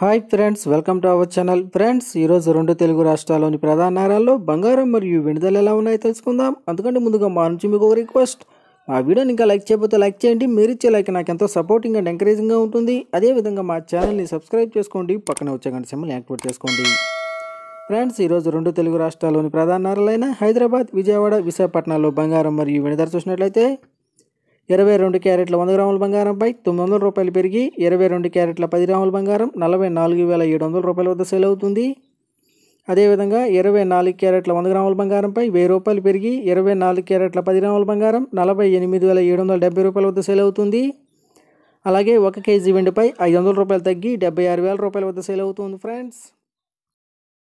hi friends welcome to our channel friends ఈరోజు రెండు తెలుగు రాష్ట్రాల్లోని ప్రధాన నగరాల్లో బంగారం మరియు విడుదల ఎలా ఉన్నాయో తెలుసుకుందాం అందుకంటే ముందుగా మా నుంచి మీకు ఒక రిక్వెస్ట్ మా వీడియోని ఇంకా లైక్ చేయబోతే లైక్ చేయండి మీరు ఇచ్చే లైక్ నాకు ఎంతో సపోర్టింగ్ అండ్ ఎంకరేజింగ్గా ఉంటుంది అదేవిధంగా మా ఛానల్ని సబ్స్క్రైబ్ చేసుకోండి పక్కన వచ్చే గంట సిమ్మల్ని యాక్టివేట్ చేసుకోండి ఫ్రెండ్స్ ఈరోజు రెండు తెలుగు రాష్ట్రాల్లోని ప్రధాన నగరాలైన హైదరాబాద్ విజయవాడ విశాఖపట్నంలో బంగారం మరియు విడుదల చూసినట్లయితే ఇరవై రెండు క్యారెట్ల వంద గ్రాముల బంగారంపై తొమ్మిది వందల రూపాయలు పెరిగి ఇరవై రెండు క్యారెట్ల పది గ్రాముల బంగారం నలభై నాలుగు వేల ఏడు వందల రూపాయల వద్ద సేల్ అవుతుంది అదేవిధంగా ఇరవై నాలుగు క్యారెట్ల వంద గ్రాముల బంగారంపై వెయ్యి రూపాయలు పెరిగి ఇరవై నాలుగు క్యారెట్ల పది గ్రాముల బంగారం నలభై ఎనిమిది వేల ఏడు వందల డెబ్బై రూపాయల వద్ద సేల్ అవుతుంది అలాగే ఒక కేజీ వెండిపై ఐదు వందల రూపాయలు తగ్గి డెబ్బై ఆరు వేల రూపాయల వద్ద సేల్ అవుతుంది ఫ్రెండ్స్